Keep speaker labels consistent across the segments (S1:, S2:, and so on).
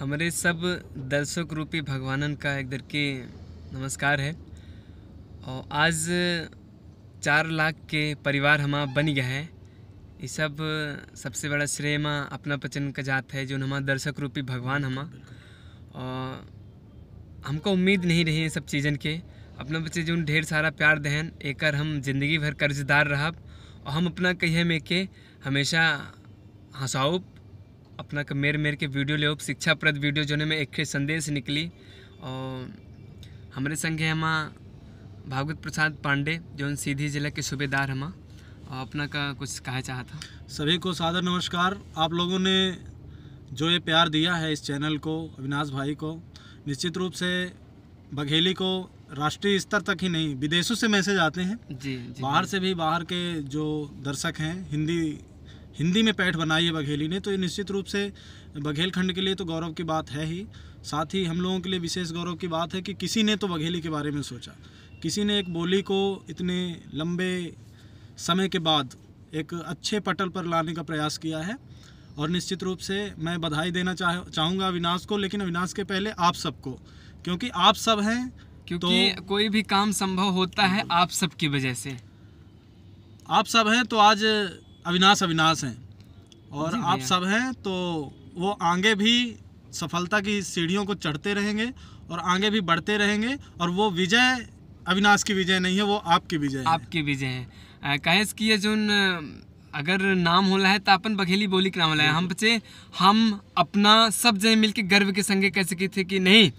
S1: हमारे सब दर्शक रूपी भगवानन का एक दर के नमस्कार है और आज चार लाख के परिवार हमारा बन गया है ये सब सबसे बड़ा श्रेय माँ अपना पचन का जात है जो हमारा दर्शक रूपी भगवान हम और हमको उम्मीद नहीं रही है सब चीज़न के अपना बच्चे जो ढेर सारा प्यार दहन एक हम जिंदगी भर कर्जदार रह और हम अपना कहे में के हमेशा हंसाऊ अपना का मेर मेर के वीडियो ले शिक्षाप्रद वीडियो जोने में एक संदेश निकली और हमारे संगे हम हमा भागवत प्रसाद पांडे जो सीधी जिला के सूबेदार हमा और अपना का कुछ कहा चाहता था सभी को सादर नमस्कार आप लोगों ने
S2: जो ये प्यार दिया है इस चैनल को अविनाश भाई को निश्चित रूप से बघेली को राष्ट्रीय स्तर तक ही नहीं विदेशों से मैसेज आते हैं जी, जी बाहर से भी बाहर के जो दर्शक हैं हिंदी हिंदी में पैठ बनाई है बघेली ने तो ये निश्चित रूप से बघेल खंड के लिए तो गौरव की बात है ही साथ ही हम लोगों के लिए विशेष गौरव की बात है कि किसी ने तो बघेली के बारे में सोचा किसी ने एक बोली को इतने लंबे समय के बाद एक अच्छे पटल पर लाने का प्रयास किया है और निश्चित रूप से मैं बधाई देना चाह चाहूँगा अविनाश को लेकिन अविनाश के पहले आप सबको क्योंकि आप सब हैं
S1: क्योंकि तो, कोई भी काम संभव होता है आप सबकी वजह से आप सब
S2: हैं तो आज अविनाश अविनाश हैं और आप सब हैं तो वो आगे भी सफलता की सीढ़ियों को चढ़ते रहेंगे और आगे भी बढ़ते रहेंगे
S1: और वो विजय अविनाश की विजय नहीं है वो आपकी विजय आपकी विजय है कहें की जोन जो अगर नाम होला है तो अपन बघेली बोली के नाम होला है हम बचे हम अपना सब जन मिल के गर्व के संगे कह सके थे कि नहीं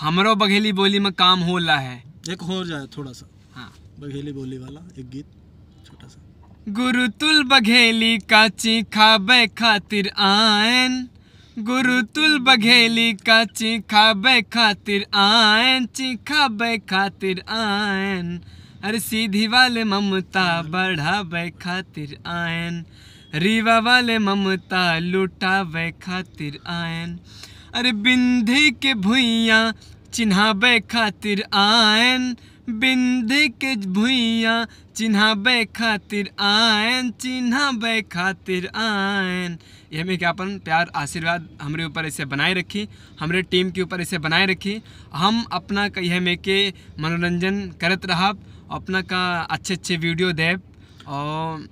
S1: हमारो बघेली बोली में काम होला है
S2: एक हो जाए थोड़ा सा हाँ बघेली बोली वाला एक गीत छोटा
S1: सा गुरुतुल बघेली काची खाबे खातिर आयन गुरुतुल बघेली काची खाबे खातिर आयन खाबे खातिर आयन अरे सीधी वाले ममता बढ़ावे खातिर आयन रीवा वाले ममता लुटावे खातिर आयन अरे बिंधे के भुइया चिन्हाबे खातिर आयन बिंदी के भुइया चिन्हाबे खातिर आयन चिन्हाबे खातिर आयन यह में क्या अपन प्यार आशीर्वाद हमारे ऊपर इसे बनाए रखी हमारे टीम के ऊपर इसे बनाए रखी हम अपना यह में के मनोरंजन करत रहा अपना का अच्छे अच्छे वीडियो देव और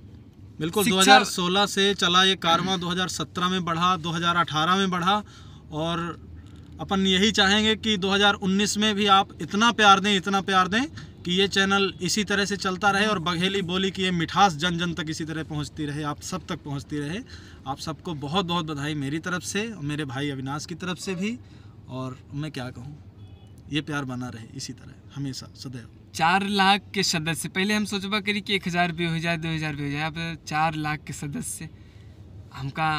S1: बिल्कुल 2016
S2: से चला ये कारवा 2017 में बढ़ा 2018 में बढ़ा और अपन यही चाहेंगे कि 2019 में भी आप इतना प्यार दें इतना प्यार दें कि ये चैनल इसी तरह से चलता रहे और बघेली बोली की ये मिठास जन जन तक इसी तरह पहुंचती रहे आप सब तक पहुंचती रहे आप सबको बहुत बहुत बधाई मेरी तरफ से और मेरे भाई अविनाश की तरफ से भी और मैं क्या कहूँ ये प्यार बना रहे इसी तरह हमेशा सदैव
S1: चार लाख के सदस्य पहले हम सोचबा करी कि एक हज़ार भी हो जाए दो हज़ार भी हो जाए अब चार लाख के सदस्य हमका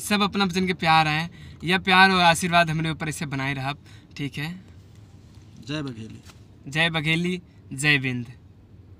S1: सब अपना वजन के प्यार आए यह प्यार और आशीर्वाद हमारे ऊपर इसे बनाए रह ठीक है जय बघेली जय बघेली जय बिंद